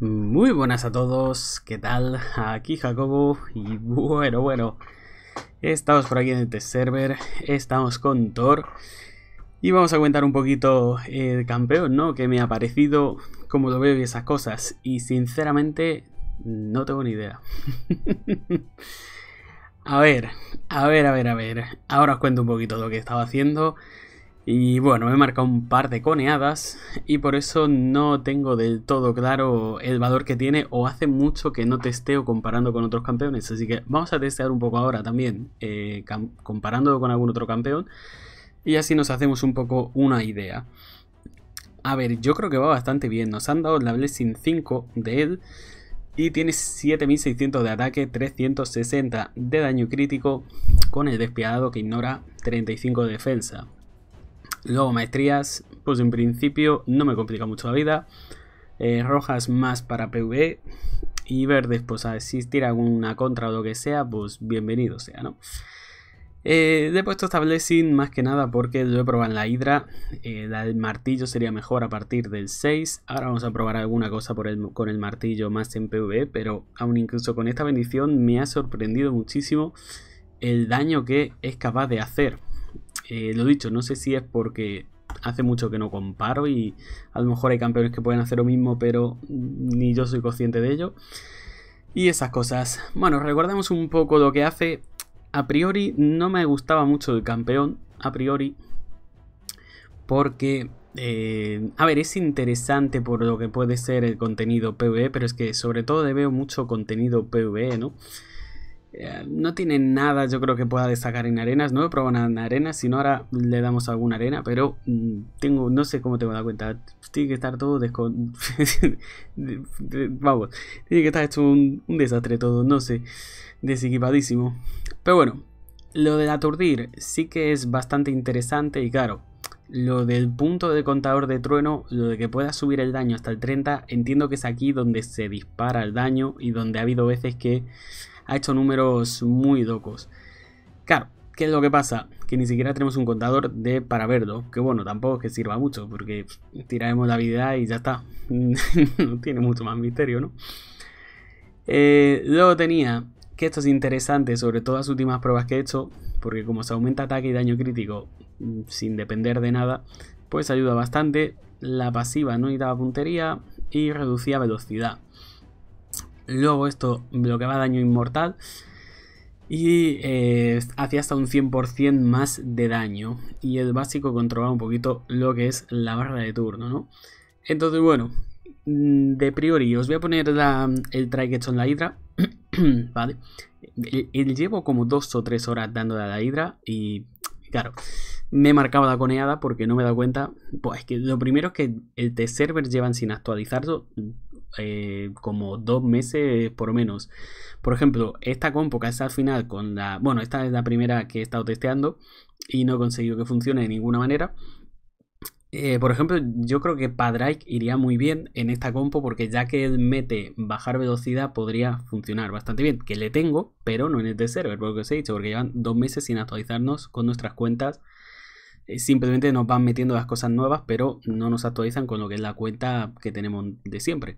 Muy buenas a todos, ¿qué tal? Aquí Jacobo y bueno, bueno, estamos por aquí en este server, estamos con Thor y vamos a comentar un poquito el campeón, ¿no? Que me ha parecido, como lo veo y esas cosas y sinceramente no tengo ni idea. a ver, a ver, a ver, a ver, ahora os cuento un poquito lo que estaba haciendo. Y bueno, me he marcado un par de coneadas y por eso no tengo del todo claro el valor que tiene o hace mucho que no testeo comparando con otros campeones. Así que vamos a testear un poco ahora también, eh, comparándolo con algún otro campeón y así nos hacemos un poco una idea. A ver, yo creo que va bastante bien. Nos han dado la Blessing 5 de él y tiene 7600 de ataque, 360 de daño crítico con el despiadado que ignora 35 de defensa. Luego maestrías, pues en principio no me complica mucho la vida. Eh, rojas más para PvE y verdes, pues a existir alguna contra o lo que sea, pues bienvenido sea, ¿no? le eh, he puesto Blessing más que nada porque lo he probado en la hidra. El eh, la martillo sería mejor a partir del 6. Ahora vamos a probar alguna cosa por con el martillo más en PvE. Pero aún incluso con esta bendición me ha sorprendido muchísimo el daño que es capaz de hacer. Eh, lo dicho, no sé si es porque hace mucho que no comparo y a lo mejor hay campeones que pueden hacer lo mismo, pero ni yo soy consciente de ello. Y esas cosas. Bueno, recordemos un poco lo que hace. A priori no me gustaba mucho el campeón, a priori, porque... Eh, a ver, es interesante por lo que puede ser el contenido PvE, pero es que sobre todo le veo mucho contenido PvE, ¿no? Eh, no tiene nada, yo creo que pueda destacar en arenas. No he probado nada en arenas, si no ahora le damos alguna arena, pero mm, tengo, no sé cómo tengo dar cuenta. Tiene que estar todo descon... Vamos, tiene que estar hecho un, desastre todo, no sé, desequipadísimo. Pero bueno, lo del aturdir sí que es bastante interesante y claro, lo del punto de contador de trueno, lo de que pueda subir el daño hasta el 30, entiendo que es aquí donde se dispara el daño y donde ha habido veces que ha hecho números muy locos. Claro, ¿qué es lo que pasa? Que ni siquiera tenemos un contador de para verlo, que bueno, tampoco es que sirva mucho, porque tiraremos la vida y ya está. no tiene mucho más misterio, ¿no? Eh, luego tenía que esto es interesante, sobre todas las últimas pruebas que he hecho, porque como se aumenta ataque y daño crítico mm, sin depender de nada, pues ayuda bastante. La pasiva no quitaba puntería y reducía velocidad. Luego esto bloqueaba daño inmortal. Y eh, hacía hasta un 100% más de daño. Y el básico controlaba un poquito lo que es la barra de turno, ¿no? Entonces, bueno, mm, de priori os voy a poner el try que he hecho en la hidra. vale. Eh, eh, llevo como dos o tres horas dándole a la hidra y claro, me he marcado la coneada porque no me he dado cuenta. Pues que lo primero es que el test server llevan sin actualizarlo eh, como dos meses por menos. Por ejemplo, esta compo que al final con la... Bueno, esta es la primera que he estado testeando y no he conseguido que funcione de ninguna manera. Eh, por ejemplo, yo creo que Padraic iría muy bien en esta compo porque ya que él mete bajar velocidad podría funcionar bastante bien. Que le tengo, pero no en este server, porque que os he dicho, porque llevan dos meses sin actualizarnos con nuestras cuentas eh, simplemente nos van metiendo las cosas nuevas, pero no nos actualizan con lo que es la cuenta que tenemos de siempre.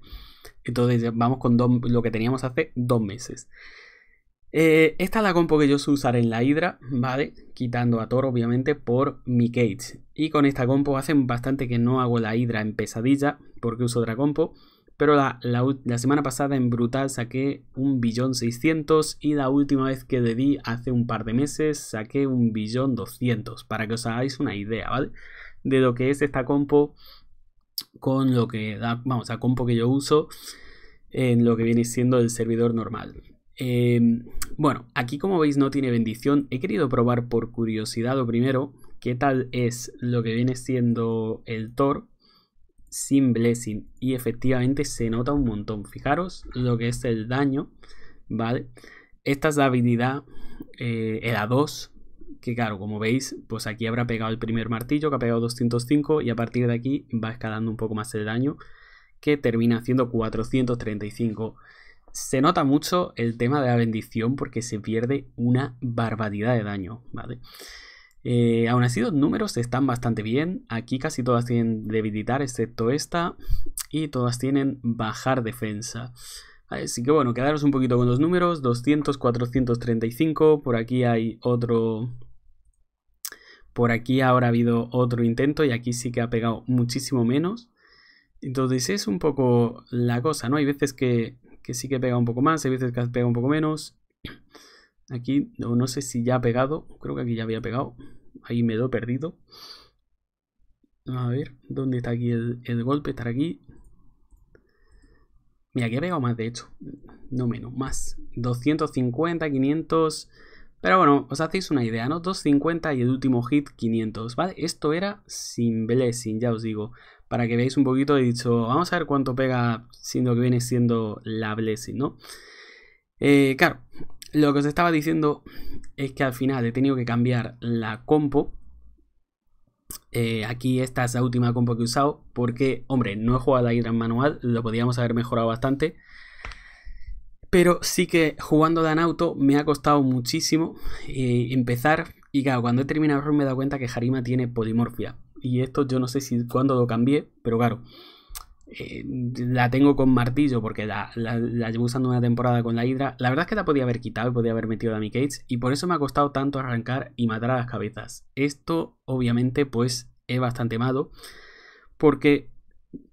Entonces vamos con lo que teníamos hace dos meses. Eh, esta es la compo que yo suelo usar en la hidra ¿vale? Quitando a Toro, obviamente, por mi Cage. Y con esta compo hacen bastante que no hago la hidra en pesadilla, porque uso otra compo. Pero la, semana pasada en Brutal saqué un billón 600 y la última vez que le di hace un par de meses saqué un billón 200 para que os hagáis una idea, ¿vale? De lo que es esta compo con lo que vamos, la compo que yo uso en lo que viene siendo el servidor normal. Em, bueno, aquí como veis no tiene bendición. He querido probar por curiosidad lo primero qué tal es lo que viene siendo el Tor sin blessing y efectivamente se nota un montón. Fijaros lo que es el daño, ¿vale? Esta es la habilidad, eh, el A2, que claro, como veis, pues aquí habrá pegado el primer martillo que ha pegado 205 y a partir de aquí va escalando un poco más el daño que termina haciendo 435. Se nota mucho el tema de la bendición porque se pierde una barbaridad de daño, ¿vale? vale eh, aún así, los números están bastante bien. Aquí casi todas tienen debilitar, excepto esta. Y todas tienen bajar defensa. Así que bueno, quedaros un poquito con los números. 200, 435. Por aquí hay otro... Por aquí ahora ha habido otro intento y aquí sí que ha pegado muchísimo menos. Entonces es un poco la cosa, ¿no? Hay veces que, que sí que pega un poco más, hay veces que pega un poco menos. Aquí no, no sé si ya ha pegado, creo que aquí ya había pegado ahí me doy perdido. A ver, ¿dónde está aquí el, golpe? Estará aquí. Mira, aquí ha pegado más, de hecho. No menos, más. 250, 500... Pero bueno, os hacéis una idea, ¿no? 250 y el último hit 500, ¿vale? Esto era sin blessing, ya os digo. Para que veáis un poquito, he dicho, vamos a ver cuánto pega siendo que viene siendo la blessing, ¿no? Eh, claro, lo que os estaba diciendo es que al final he tenido que cambiar la compo. Eh, aquí esta es la última compo que he usado. Porque, hombre, no he jugado a Iron Manual. Lo podíamos haber mejorado bastante. Pero sí que jugando Dan Auto me ha costado muchísimo eh, empezar. Y claro, cuando he terminado me he dado cuenta que Harima tiene polimorfia. Y esto yo no sé si cuándo lo cambié, pero claro, eh, la tengo con martillo porque la, la, llevo usando una temporada con la Hydra. La verdad es que la podía haber quitado y podía haber metido a mi Cage y por eso me ha costado tanto arrancar y matar a las cabezas. Esto obviamente pues es bastante malo porque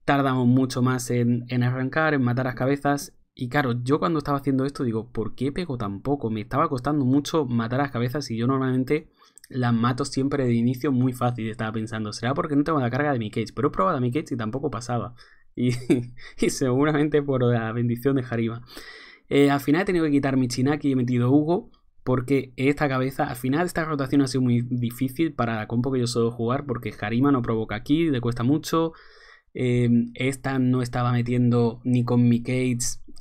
tardamos mucho más en, arrancar, en matar a las cabezas y claro, yo cuando estaba haciendo esto digo, ¿por qué pego tan poco? Me estaba costando mucho matar a las cabezas y yo normalmente las mato siempre de inicio muy fácil. Estaba pensando, ¿será porque no tengo la carga de mi cage? Pero he probado a mi cage y tampoco pasaba. y, seguramente por la bendición de jarima eh, al final he tenido que quitar mi Chinaki y he metido Hugo porque esta cabeza, al final esta rotación ha sido muy difícil para la compo que yo suelo jugar porque Harima no provoca aquí, le cuesta mucho. Eh, esta no estaba metiendo ni con mi Cage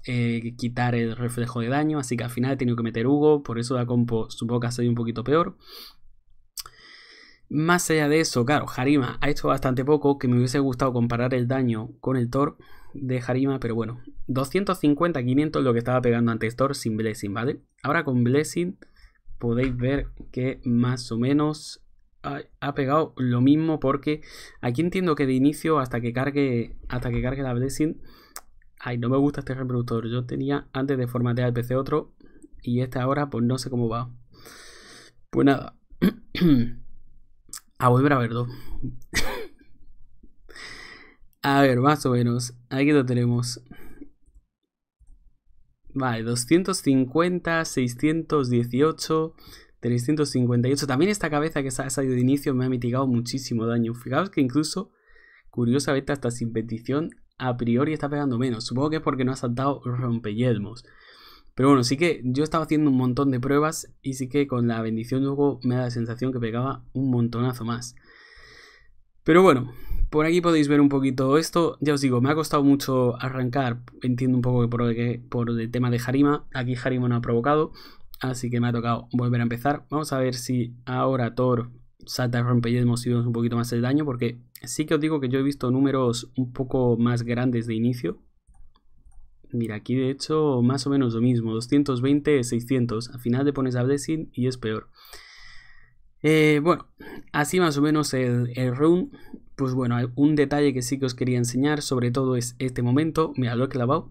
eh, quitar el reflejo de daño, así que al final he tenido que meter Hugo, por eso la compo supongo que ha sido un poquito peor. Más allá de eso, claro, Harima ha hecho bastante poco, que me hubiese gustado comparar el daño con el Thor de Harima, pero bueno, 250, 500 lo que estaba pegando antes Thor sin Blessing, ¿vale? Ahora con Blessing podéis ver que más o menos ha pegado lo mismo porque aquí entiendo que de inicio hasta que cargue hasta que cargue la blessing ay no me gusta este reproductor yo tenía antes de formatear el pc otro y este ahora pues no sé cómo va pues nada a volver a verlo. a ver, más o menos. Aquí lo tenemos. Vale, 250, 618, 358. También esta cabeza que ha salido de inicio me ha mitigado muchísimo daño. Fijaos que incluso, curiosamente, hasta sin petición, a priori está pegando menos. Supongo que es porque no ha saltado rompeyelmos. Pero bueno, sí que yo estaba haciendo un montón de pruebas y sí que con la bendición luego me da la sensación que pegaba un montonazo más. Pero bueno, por aquí podéis ver un poquito esto. Ya os digo, me ha costado mucho arrancar. Entiendo un poco que por, el, tema de Harima. Aquí Harima no ha provocado. Así que me ha tocado volver a empezar. Vamos a ver si ahora Thor salta el rompellemos y un poquito más el daño. Porque sí que os digo que yo he visto números un poco más grandes de inicio. Mira, aquí de hecho más o menos lo mismo, 220, 600. Al final te pones a Blessing y es peor. Eh, bueno, así más o menos el, run. Pues bueno, un detalle que sí que os quería enseñar, sobre todo es este momento, mira, lo he clavado,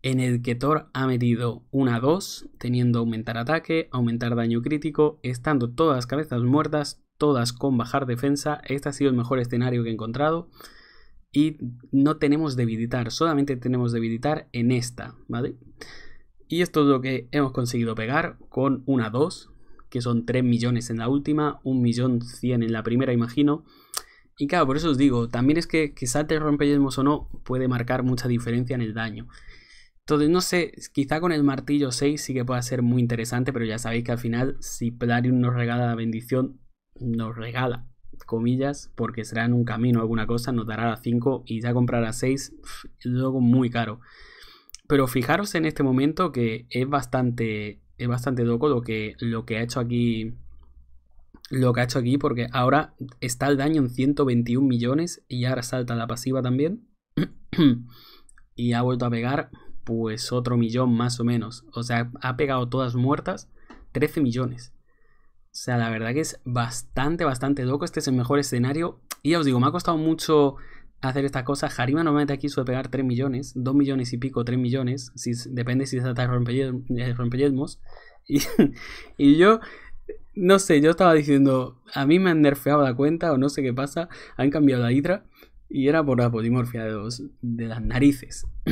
en el que Thor ha metido una 2, teniendo aumentar ataque, aumentar daño crítico, estando todas las cabezas muertas, todas con bajar defensa. Este ha sido el mejor escenario que he encontrado y no tenemos debilitar solamente tenemos debilitar en esta, ¿vale? Y esto es lo que hemos conseguido pegar con una 2, que son 3 millones en la última, 1 millón 100 en la primera, imagino. Y claro, por eso os digo, también es que quizás te rompellemos o no puede marcar mucha diferencia en el daño. Entonces, no sé, quizá con el martillo 6 sí que pueda ser muy interesante, pero ya sabéis que al final, si Plarium nos regala la bendición, nos regala comillas, porque será en un camino alguna cosa, nos dará a 5 y ya comprará a 6, luego muy caro. Pero fijaros en este momento que es bastante, es bastante loco lo que, lo que ha hecho aquí. Lo que ha hecho aquí, porque ahora está el daño en 121 millones y ahora salta la pasiva también. y ha vuelto a pegar, pues otro millón más o menos. O sea, ha pegado todas muertas 13 millones. O sea, la verdad que es bastante, bastante loco. Este es el mejor escenario. Y ya os digo, me ha costado mucho hacer esta cosa. Harima normalmente aquí suele pegar 3 millones, 2 millones y pico, 3 millones. Si, depende si se trata de rompeyesmos. Eh, y, y yo, no sé, yo estaba diciendo, a mí me han nerfeado la cuenta o no sé qué pasa. Han cambiado la hidra y era por la polimorfia de, de las narices.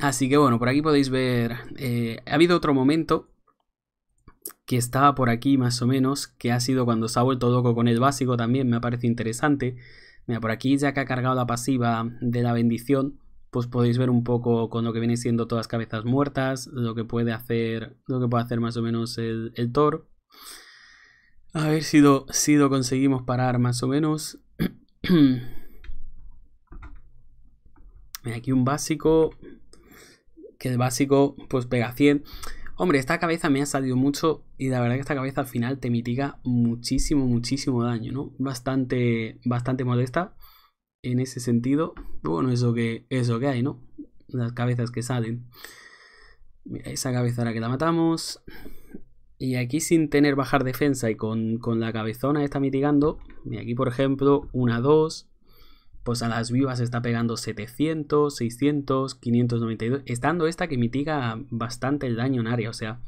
Así que bueno, por aquí podéis ver. Eh, ha habido otro momento que estaba por aquí más o menos, que ha sido cuando se ha vuelto loco con el básico también, me parece interesante. Mira, por aquí ya que ha cargado la pasiva de la bendición, pues podéis ver un poco con lo que viene siendo todas cabezas muertas, lo que puede hacer, lo que puede hacer más o menos el, el Thor. A ver si lo, conseguimos parar más o menos. Mira, aquí un básico, que el básico pues pega 100. Hombre, esta cabeza me ha salido mucho y la verdad que esta cabeza al final te mitiga muchísimo, muchísimo daño, ¿no? Bastante, bastante modesta en ese sentido. Bueno, eso que, eso que hay, ¿no? Las cabezas que salen. Mira, esa cabeza ahora que la matamos. Y aquí sin tener bajar defensa y con, con la cabezona está mitigando. Mira, aquí por ejemplo, una dos pues a las vivas está pegando 700, 600, 592, estando esta que mitiga bastante el daño en área, o sea,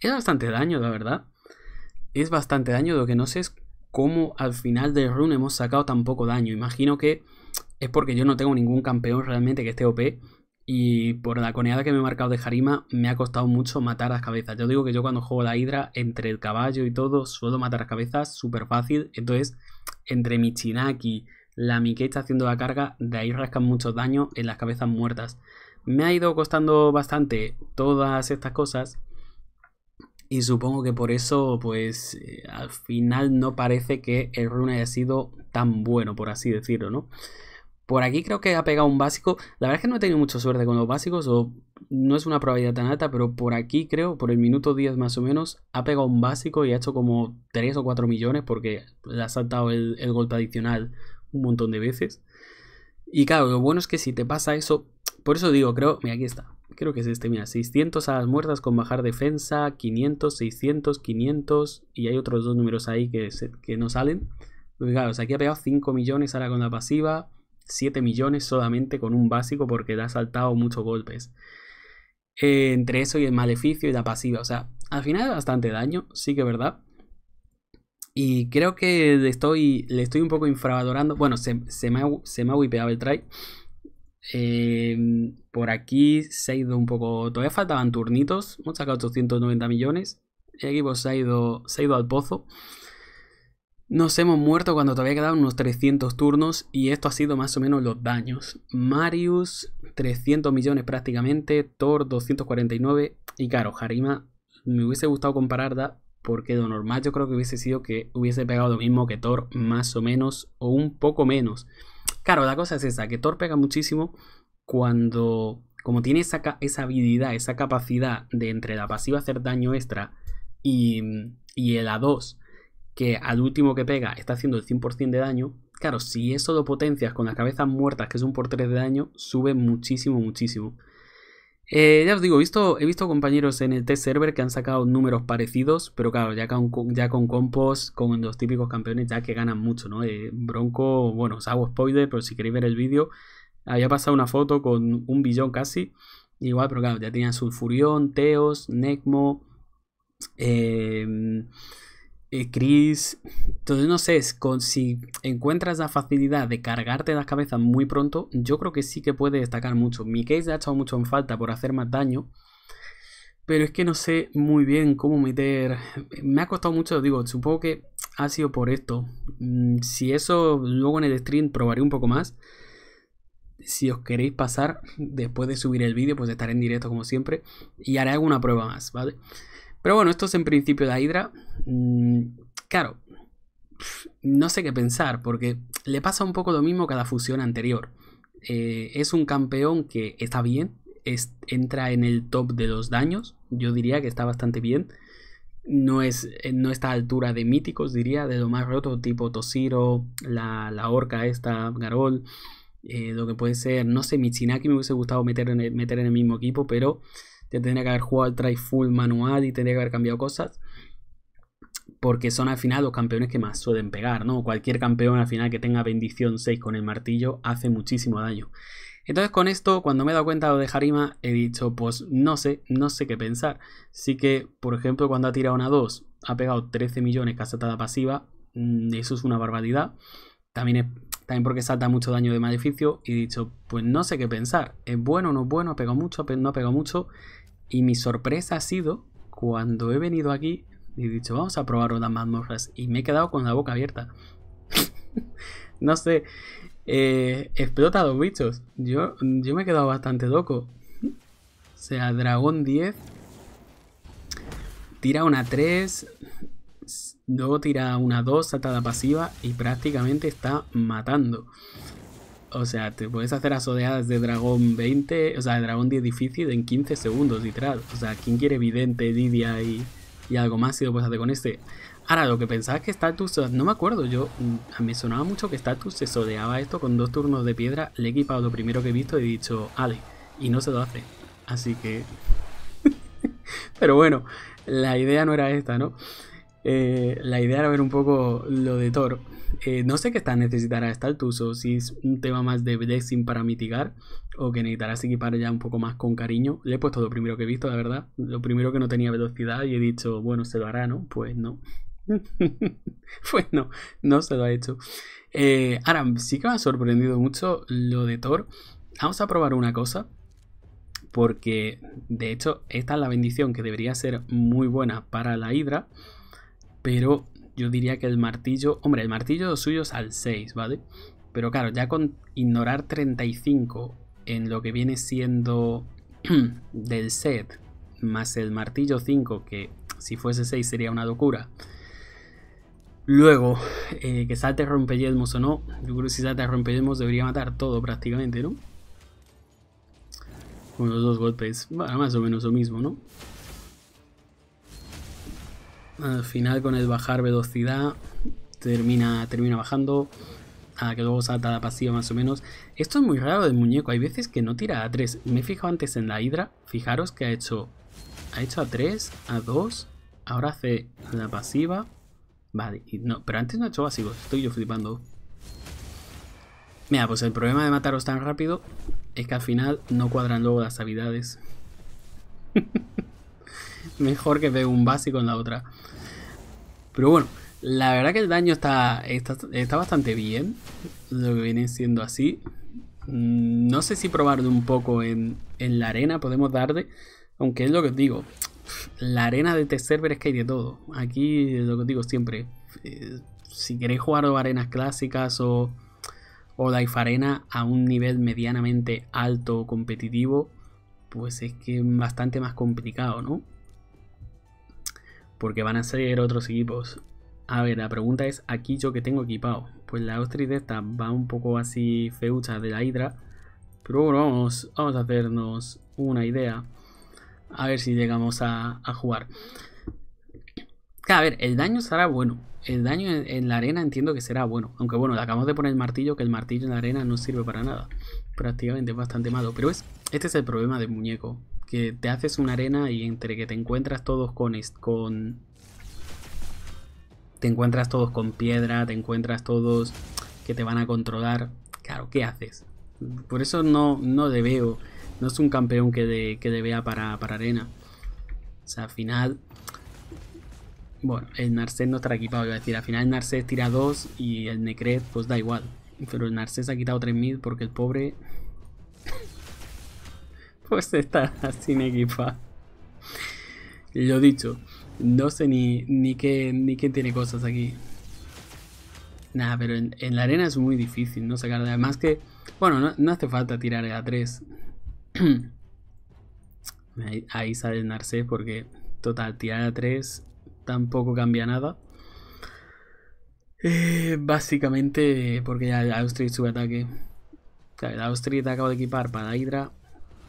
es bastante daño, la verdad. Es bastante daño, lo que no sé es cómo al final del run hemos sacado tan poco daño. Imagino que es porque yo no tengo ningún campeón realmente que esté OP y por la coneada que me he marcado de Harima me ha costado mucho matar las cabezas. Yo digo que yo cuando juego la Hidra, entre el caballo y todo, suelo matar las cabezas súper fácil. Entonces, entre Michinaki la Mikkei está haciendo la carga, de ahí rascan mucho daño en las cabezas muertas. Me ha ido costando bastante todas estas cosas. Y supongo que por eso, pues, eh, al final no parece que el rune haya sido tan bueno, por así decirlo, ¿no? Por aquí creo que ha pegado un básico. La verdad es que no he tenido mucha suerte con los básicos, o no es una probabilidad tan alta, pero por aquí creo, por el minuto 10 más o menos, ha pegado un básico y ha hecho como 3 o 4 millones porque le ha saltado el golpe adicional un montón de veces. Y claro, lo bueno es que si te pasa eso, por eso digo, creo, mira, aquí está. Creo que es este, mira, 600 a las muertas con bajar defensa, 500, 600, 500, y hay otros dos números ahí que, que no salen. Porque claro, o sea, aquí ha pegado 5 millones ahora con la pasiva, 7 millones solamente con un básico porque le ha saltado muchos golpes. Eh, entre eso y el maleficio y la pasiva, o sea, al final bastante daño, sí que es verdad. Y creo que le estoy, le estoy un poco infravalorando. Bueno, se, se me, ha, se wipeado el try. Eh, por aquí se ha ido un poco. Todavía faltaban turnitos. Hemos sacado 890 millones. El equipo se ha ido, se ha ido al pozo. Nos hemos muerto cuando todavía quedaban unos 300 turnos y esto ha sido más o menos los daños. Marius, 300 millones prácticamente, Thor, 249 y claro, Harima, me hubiese gustado compararla, porque lo normal yo creo que hubiese sido que hubiese pegado lo mismo que Thor, más o menos, o un poco menos. Claro, la cosa es esa, que Thor pega muchísimo cuando, como tiene esa, habilidad, esa capacidad de entre la pasiva hacer daño extra y, y el A2, que al último que pega está haciendo el 100% de daño, claro, si eso lo potencias con las cabezas muertas, que es un por 3 de daño, sube muchísimo, muchísimo. Eh, ya os digo, visto, he visto compañeros en el test server que han sacado números parecidos, pero claro, ya con, ya con compos, con los típicos campeones, ya que ganan mucho, ¿no? Eh, Bronco, bueno, os hago spoiler, pero si queréis ver el vídeo, había pasado una foto con un billón casi, igual, pero claro, ya tenía Sulfurión, Teos, Necmo, eh, eh, Chris. Entonces, no sé, si encuentras la facilidad de cargarte las cabezas muy pronto, yo creo que sí que puede destacar mucho. Mi case ha estado mucho en falta por hacer más daño. Pero es que no sé muy bien cómo meter. Me ha costado mucho, digo, supongo que ha sido por esto. Mm, si eso luego en el stream probaré un poco más. Si os queréis pasar, después de subir el vídeo, pues estaré en directo como siempre. Y haré alguna prueba más, ¿vale? vale pero bueno, esto es en principio la Hydra. Mm, claro, no sé qué pensar, porque le pasa un poco lo mismo que a la fusión anterior. Eh, es un campeón que está bien, entra en el top de los daños, yo diría que está bastante bien. No, es, eh, no está a altura de míticos, diría, de lo más roto, tipo Tosiro, la, la orca esta, Garol, eh, lo que puede ser, no sé, Michinaki me hubiese gustado meter en meter en el mismo equipo, pero ya tendría que haber jugado el try full manual y tendría que haber cambiado cosas. Porque son al final los campeones que más suelen pegar, ¿no? Cualquier campeón al final que tenga bendición 6 con el martillo hace muchísimo daño. Entonces con esto, cuando me he dado cuenta de Harima, he dicho, pues no sé, no sé qué pensar. Sí que, por ejemplo, cuando ha tirado una 2, ha pegado 13 millones casatada pasiva, mm, eso es una barbaridad. También, también porque salta mucho daño de maleficio y he dicho, pues no sé qué pensar. ¿Es bueno o no es bueno? ¿Ha pegado mucho? ¿No ha pegado mucho? Y mi sorpresa ha sido cuando he venido aquí y he dicho, vamos a probar unas mazmorras. Y me he quedado con la boca abierta. no sé. Eh, explota a los bichos. Yo, yo me he quedado bastante loco. O sea, dragón 10. Tira una 3. Luego tira una 2, atada pasiva. Y prácticamente está matando. O sea, te puedes hacer asodeadas de dragón 20, o sea, de dragón 10 difícil en 15 segundos, literal. O sea, ¿quién quiere vidente, Lidia y, algo más si lo puedes hacer con este? Ahora, lo que pensaba es que Status, no me acuerdo, yo mm, me sonaba mucho que Status se sodeaba esto con dos turnos de piedra, le he equipado lo primero que he visto y he dicho, ale, y no se lo hace. Así que... Pero bueno, la idea no era esta, ¿no? Eh, la idea era ver un poco lo de Thor. Eh, no sé qué está necesitará estar O si es un tema más de blessing para mitigar o que necesitarás equipar ya un poco más con cariño. Le he puesto lo primero que he visto, la verdad. Lo primero que no tenía velocidad y he dicho, bueno, se lo hará, ¿no? Pues no. pues no, no se lo ha hecho. Eh, ahora, sí que me ha sorprendido mucho lo de Thor. Vamos a probar una cosa. Porque, de hecho, esta es la bendición que debería ser muy buena para la Hydra pero yo diría que el martillo, hombre, el martillo suyo es al 6, ¿vale? Pero claro, ya con ignorar 35 en lo que viene siendo del set, más el martillo 5, que si fuese 6 sería una locura. Luego, eh, que salte rompeyelmos o no, yo creo que si salte rompeyelmos debería matar todo prácticamente, ¿no? Con los dos golpes, más o menos lo mismo, ¿no? Al final con el bajar velocidad termina, termina bajando. A que luego salta la pasiva más o menos. Esto es muy raro del muñeco. Hay veces que no tira a 3. Me he fijado antes en la hidra. Fijaros que ha hecho. Ha hecho a 3, a 2. Ahora hace la pasiva. Vale, no, pero antes no ha hecho básicos. Estoy yo flipando. Mira, pues el problema de mataros tan rápido es que al final no cuadran luego las habilidades. mejor que veo un básico en la otra. Pero bueno, la verdad que el daño está, está, bastante bien. Lo que viene siendo así. Mm, no sé si probarlo un poco en, la arena podemos darle. Aunque es lo que os digo. La arena de este server es que hay de todo. Aquí lo que os digo siempre. Eh, si queréis jugar arenas clásicas o, o Life Arena a un nivel medianamente alto o competitivo, pues es que es bastante más complicado, ¿no? porque van a salir otros equipos. A ver, la pregunta es, ¿aquí yo que tengo equipado? Pues la de esta va un poco así feucha de la Hydra, pero bueno, vamos, a hacernos una idea, a ver si llegamos a, jugar. A ver, el daño será bueno, el daño en, la arena entiendo que será bueno, aunque bueno, le acabamos de poner el martillo, que el martillo en la arena no sirve para nada, prácticamente es bastante malo, pero es, este es el problema del muñeco, que te haces una arena y entre que te encuentras todos con, con te encuentras todos con piedra, te encuentras todos que te van a controlar. Claro, ¿qué haces? Por eso no, no veo... no es un campeón que, de, que para, arena. O sea, al final... Bueno, el Narcés no estará equipado, iba a decir. Al final el Narcés tira dos y el Necret pues da igual. Pero el Narcés ha quitado 3000 porque el pobre pues está sin equipar. Lo dicho, no sé ni, ni, qué, ni qué tiene cosas aquí. Nada, pero en, la arena es muy difícil, ¿no? Sacar además que... Bueno, no, hace falta tirar a 3. ahí, sale el Narcés porque... Total, tirar a 3 tampoco cambia nada. Eh, básicamente porque ya el Austria sube ataque. el Austria acabo de equipar para Hydra.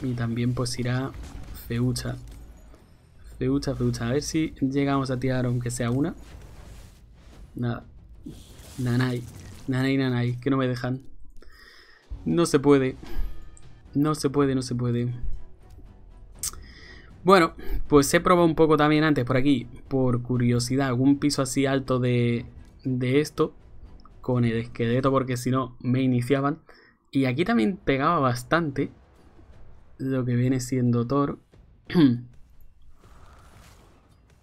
Y también pues irá Feucha. Feucha, Feucha. A ver si llegamos a tirar aunque sea una. Nada. Nanay. Nanay, nanay. Que no me dejan. No se puede. No se puede, no se puede. Bueno, pues he probado un poco también antes por aquí, por curiosidad, algún piso así alto de, de esto, con el esqueleto porque si no me iniciaban. Y aquí también pegaba bastante, lo que viene siendo Thor.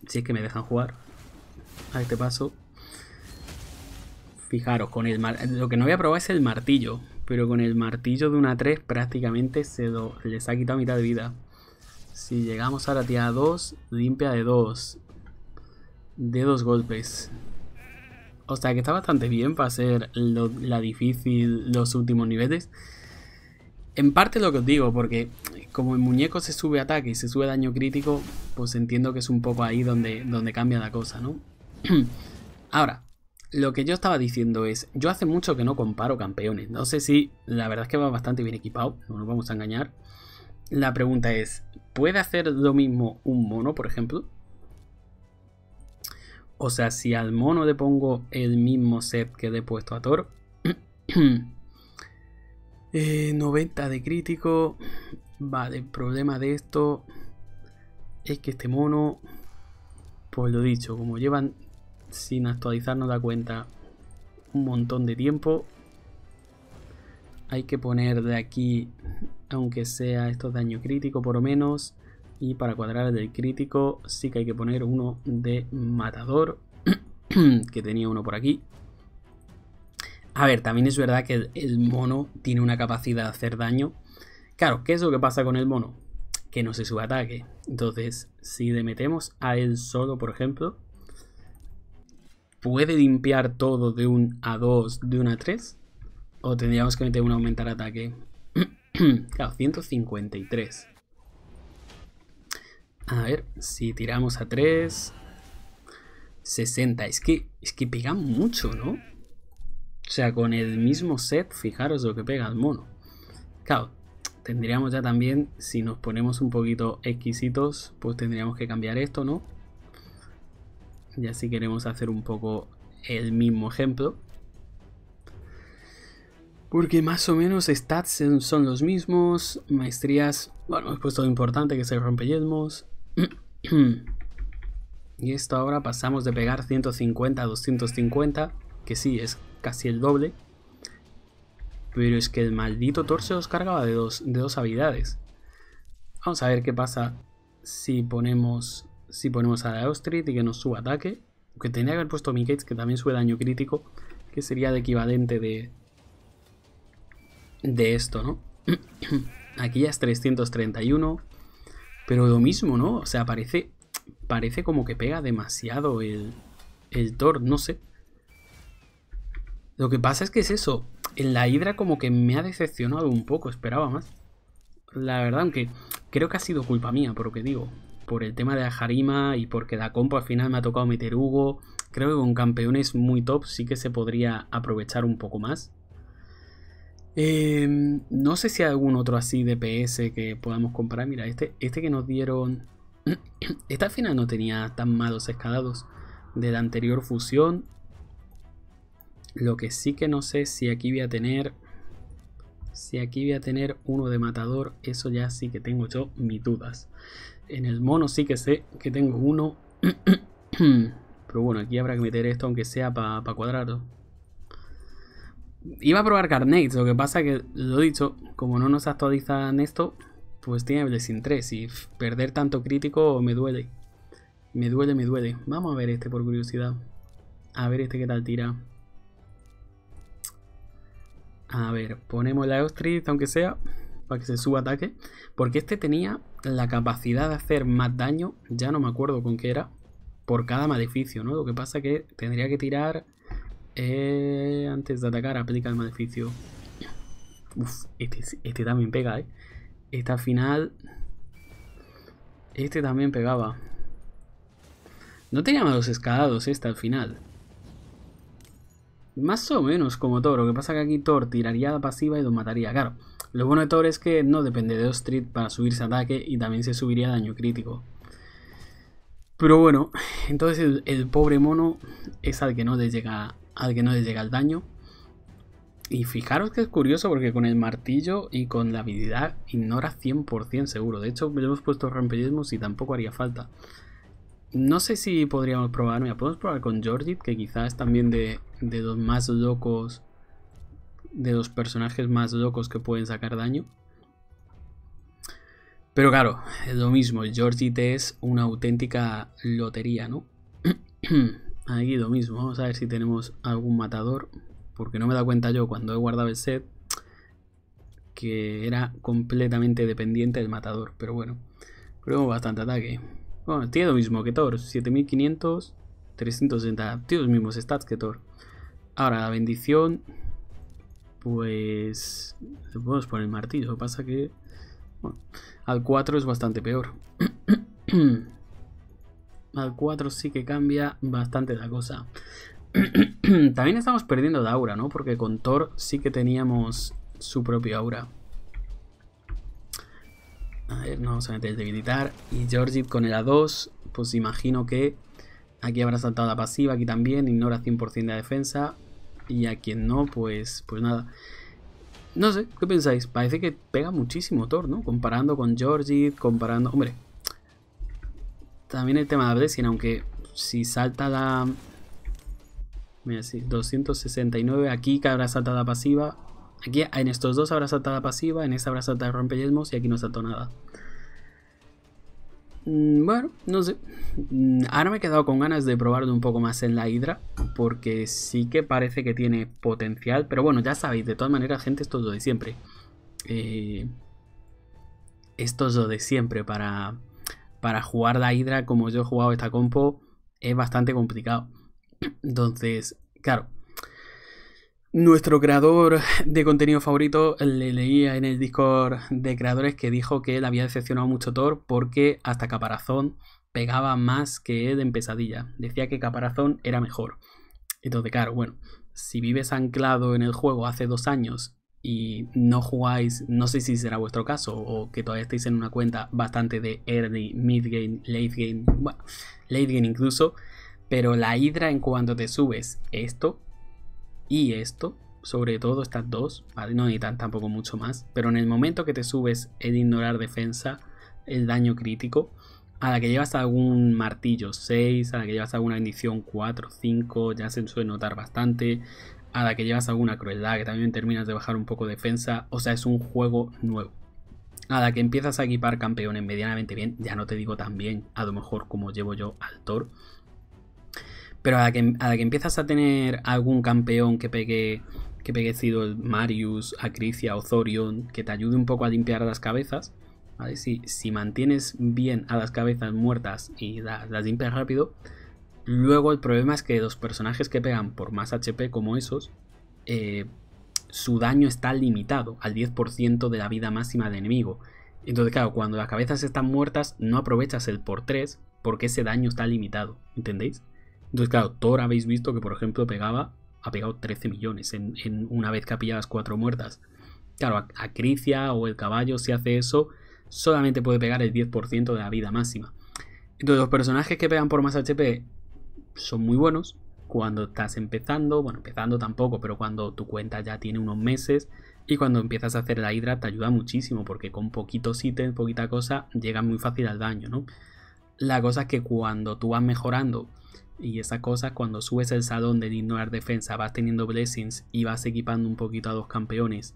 si es que me dejan jugar a este paso. Fijaros, con el lo que no voy a probar es el martillo. Pero con el martillo de una 3 prácticamente se les ha quitado mitad de vida. Si llegamos ahora la tía 2, limpia de 2. De dos golpes. O sea que está bastante bien para hacer la difícil los últimos niveles en parte lo que os digo, porque como en muñeco se sube ataque y se sube daño crítico, pues entiendo que es un poco ahí donde, donde cambia la cosa, ¿no? Ahora, lo que yo estaba diciendo es, yo hace mucho que no comparo campeones. No sé si, la verdad es que va bastante bien equipado, no nos vamos a engañar. La pregunta es, ¿puede hacer lo mismo un mono, por ejemplo? O sea, si al mono le pongo el mismo set que le he puesto a Thor, 90 eh, de crítico. Vale, el problema de esto es que este mono, pues lo dicho, como llevan sin actualizar actualizarnos da cuenta un montón de tiempo, hay que poner de aquí, aunque sea estos daño crítico por lo menos, y para cuadrar el del crítico sí que hay que poner uno de matador, que tenía uno por aquí, a ver, también es verdad que el mono tiene una capacidad de hacer daño. Claro, ¿qué es lo que pasa con el mono? Que no se sube ataque. Entonces, si le metemos a él solo, por ejemplo, puede limpiar todo de un a dos, de un a tres O tendríamos que meter un aumentar ataque. claro, 153. A ver, si tiramos a 3... 60. Es que, es que pega mucho, ¿no? O sea, con el mismo set, fijaros lo que pega el mono. Claro, tendríamos ya también, si nos ponemos un poquito exquisitos, pues tendríamos que cambiar esto, ¿no? Y así queremos hacer un poco el mismo ejemplo. Porque más o menos stats son los mismos, maestrías, bueno, he puesto lo importante que se rompeyelmos. y esto ahora pasamos de pegar 150 a 250, que sí, es casi el doble. Pero es que el maldito Thor se os cargaba de dos, de dos habilidades. Vamos a ver qué pasa si ponemos, si ponemos a la austria y que nos suba ataque. Que tenía que haber puesto Gates que también sube daño crítico. Que sería el equivalente de, de esto, ¿no? Aquí ya es 331. Pero lo mismo, ¿no? O sea, parece, parece como que pega demasiado el, el Thor, no sé. Lo que pasa es que es eso. En la Hidra como que me ha decepcionado un poco, esperaba más. La verdad, aunque creo que ha sido culpa mía, por lo que digo. Por el tema de la y porque la compo al final me ha tocado meter Hugo. Creo que con campeones muy top sí que se podría aprovechar un poco más. Em, no sé si hay algún otro así de PS que podamos comparar Mira, este, este que nos dieron... Esta al final no tenía tan malos escalados de la anterior fusión. Lo que sí que no sé si aquí voy a tener... Si aquí voy a tener uno de matador, eso ya sí que tengo yo mis dudas. En el mono sí que sé que tengo uno. Pero bueno, aquí habrá que meter esto aunque sea para cuadrarlo. Iba a probar Carnage, lo que pasa que, lo dicho, como no nos actualizan esto, pues tiene Blessing 3 y perder tanto crítico me duele. Me duele, me duele. Vamos a ver este por curiosidad. A ver este qué tal tira. A ver, ponemos la Eustrid, aunque sea, para que se suba ataque. Porque este tenía la capacidad de hacer más daño, ya no me acuerdo con qué era, por cada maleficio, ¿no? Lo que pasa que tendría que tirar eh, antes de atacar, aplica el maleficio. Uf, este, este también pega, ¿eh? Este al final... Este también pegaba. No tenía malos escalados este al final. Más o menos como Thor, lo que pasa que aquí Thor tiraría la pasiva y lo mataría, claro. Lo bueno de Thor es que no depende de Street para subirse ataque y también se subiría daño crítico. Pero bueno, entonces el, pobre mono es al que no le llega al que no llega el daño. Y fijaros que es curioso porque con el martillo y con la habilidad ignora 100% seguro. De hecho, le hemos puesto rompellesmos y tampoco haría falta. No sé si podríamos probar, podemos probar con Georgit, que quizás también de, de los más locos, de los personajes más locos que pueden sacar daño. Pero claro, es lo mismo, Georgit es una auténtica lotería, ¿no? Aquí lo mismo, vamos a ver si tenemos algún matador, porque no me da cuenta yo cuando he guardado el set que era completamente dependiente del matador, pero bueno, creo bastante ataque. Bueno, tiene lo mismo que Thor, 7500, 360, tiene los mismos stats que Thor. Ahora, la bendición, pues le podemos poner martillo, pasa que al 4 es bastante peor. al 4 sí que cambia bastante la cosa. También estamos perdiendo de aura, ¿no? Porque con Thor sí que teníamos su propio aura. A eh, ver, no vamos a meter el debilitar. Y Georgie con el A2, pues imagino que aquí habrá saltado la pasiva, aquí también, ignora 100% de defensa. Y a quien no, pues, pues nada. No sé, ¿qué pensáis? Parece que pega muchísimo Thor, ¿no? Comparando con Georgit, comparando... Hombre, también el tema de la aunque si salta la... Mira, 269, aquí que habrá saltada pasiva, Aquí en estos dos habrá saltada pasiva, en esa habrá saltada rompeyesmos y aquí no saltó nada. Mm, bueno, no sé. Mm, ahora me he quedado con ganas de probarlo un poco más en la Hydra, porque sí que parece que tiene potencial, pero bueno, ya sabéis, de todas maneras, gente, esto es lo de siempre. Eh, esto es lo de siempre para, para jugar la Hydra como yo he jugado esta compo, es bastante complicado. Entonces, claro, nuestro creador de contenido favorito le leía en el Discord de creadores que dijo que él había decepcionado mucho Thor porque hasta Caparazón pegaba más que él en pesadilla. Decía que Caparazón era mejor. Entonces, claro, bueno, si vives anclado en el juego hace dos años y no jugáis, no sé si será vuestro caso, o que todavía estéis en una cuenta bastante de early, mid game, late game, bueno, late game incluso, pero la hidra en cuanto te subes esto, y esto, sobre todo estas dos, ¿vale? No necesitan tampoco mucho más, pero en el momento que te subes el ignorar defensa, el daño crítico, a la que llevas algún martillo 6, a la que llevas alguna bendición 4, 5, ya se suele notar bastante, a la que llevas alguna crueldad, que también terminas de bajar un poco defensa, o sea, es un juego nuevo. A la que empiezas a equipar campeones medianamente bien, ya no te digo tan bien, a lo mejor como llevo yo al Thor, pero a la que, empiezas a tener algún campeón que pegue que peguecido el Marius, Acricia o Thorion, que te ayude un poco a limpiar las cabezas, Si, mantienes bien a las cabezas muertas y las, limpias rápido, luego el problema es que los personajes que pegan por más HP como esos, eh, su daño está limitado al 10% de la vida máxima del enemigo. Entonces, claro, cuando las cabezas están muertas, no aprovechas el por 3 porque ese daño está limitado, ¿entendéis? Entonces, claro, Thor habéis visto que, por ejemplo, pegaba, ha pegado 13 millones en, una vez que ha pillado las cuatro muertas. Claro, Acricia o el caballo, si hace eso, solamente puede pegar el 10% de la vida máxima. Entonces, los personajes que pegan por más HP son muy buenos. Cuando estás empezando, bueno, empezando tampoco, pero cuando tu cuenta ya tiene unos meses y cuando empiezas a hacer la hidra te ayuda muchísimo porque con poquitos ítems, poquita cosa, llega muy fácil al daño, ¿no? La cosa es que cuando tú vas mejorando y esa cosa, cuando subes el salón de ignorar defensa, vas teniendo blessings y vas equipando un poquito a dos campeones.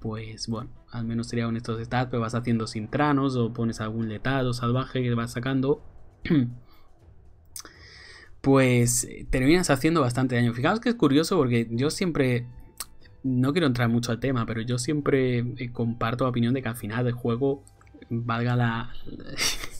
Pues bueno, al menos sería estos stats, pero pues, vas haciendo tranos o pones algún letado salvaje que vas sacando. pues eh, terminas haciendo bastante daño. Fijaos que es curioso porque yo siempre no quiero entrar mucho al tema, pero yo siempre eh, comparto la opinión de que al final del juego, valga la,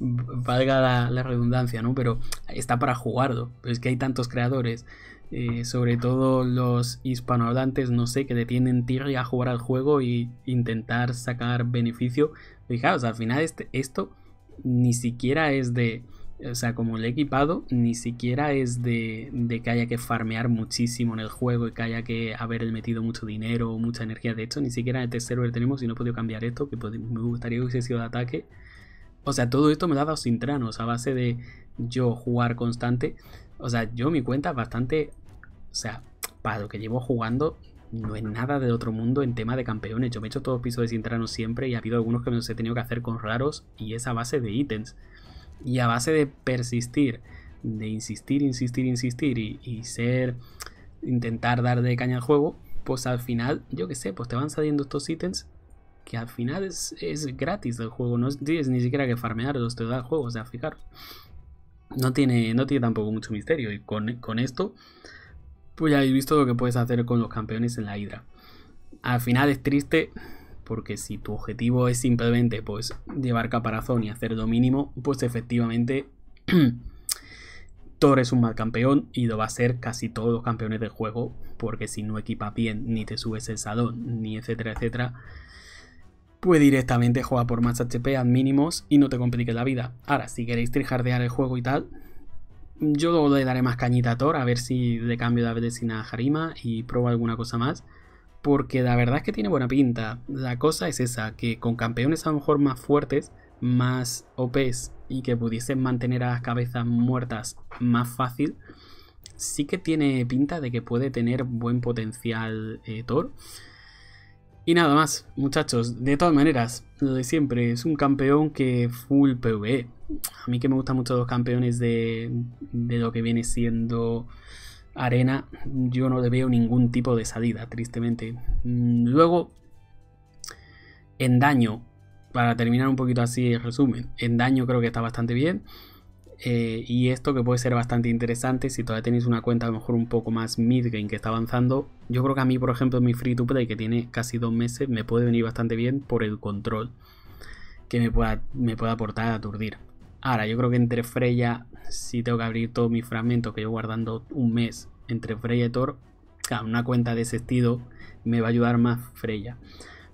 valga la, redundancia, ¿no? Pero está para jugarlo. Pero es que hay tantos creadores, eh, sobre todo los hispanohablantes, no sé, que detienen Tierra a jugar al juego e intentar sacar beneficio. Fijaos, al final este, esto ni siquiera es de... O sea, como el equipado, ni siquiera es de, que haya que farmear muchísimo en el juego y que haya que haber metido mucho dinero o mucha energía. De hecho, ni siquiera en el tercero server tenemos, y no he podido cambiar esto, que me gustaría que hubiese sido de ataque, o sea, todo esto me lo ha dado a base de yo jugar constante. O sea, yo mi cuenta bastante. O sea, para lo que llevo jugando, no es nada de otro mundo en tema de campeones. Yo me he hecho todos pisos de Sintranos siempre y ha habido algunos que me los he tenido que hacer con raros y es a base de ítems. Y a base de persistir, de insistir, insistir, insistir y, y ser. intentar dar de caña al juego, pues al final, yo qué sé, pues te van saliendo estos ítems que al final es, gratis el juego, no tienes ni siquiera que farmearlos, te da el juego, o sea, fijaros. No tiene, no tiene tampoco mucho misterio y con, esto, pues ya habéis visto lo que puedes hacer con los campeones en la hidra. Al final es triste porque si tu objetivo es simplemente pues llevar caparazón y hacer lo mínimo, pues efectivamente Thor es un mal campeón y lo va a ser casi todos los campeones del juego, porque si no equipas bien, ni te subes el salón, ni etcétera, etcétera, Puedes directamente jugar por más HP a mínimos y no te complique la vida. Ahora, si queréis trihardear el juego y tal, yo le daré más cañita a Thor a ver si le cambio de vecina a Harima y pruebo alguna cosa más. Porque la verdad es que tiene buena pinta. La cosa es esa, que con campeones a lo mejor más fuertes, más OPs y que pudiesen mantener a las cabezas muertas más fácil, sí que tiene pinta de que puede tener buen potencial eh, Thor. Y nada más, muchachos, de todas maneras, lo de siempre, es un campeón que full PV. E. A mí que me gustan mucho los campeones de, de lo que viene siendo arena, yo no le veo ningún tipo de salida, tristemente. Mm, luego, en daño, para terminar un poquito así el resumen, en daño creo que está bastante bien. Eh, y esto que puede ser bastante interesante si todavía tenéis una cuenta a lo mejor un poco más mid-game que está avanzando. Yo creo que a mí, por ejemplo, mi free to play que tiene casi dos meses me puede venir bastante bien por el control que me pueda, me pueda aportar a aturdir. Ahora, yo creo que entre Freya, si tengo que abrir todos mis fragmentos que yo guardando un mes entre Freya y Thor, una cuenta de ese estilo me va a ayudar más Freya,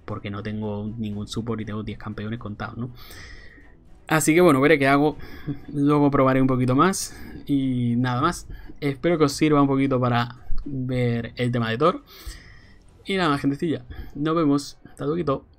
porque no tengo ningún support y tengo 10 campeones contados, ¿no? Así que bueno, veré qué hago. Luego probaré un poquito más. Y nada más. Espero que os sirva un poquito para ver el tema de Thor. Y nada más, gentecilla. Nos vemos. Hasta luego.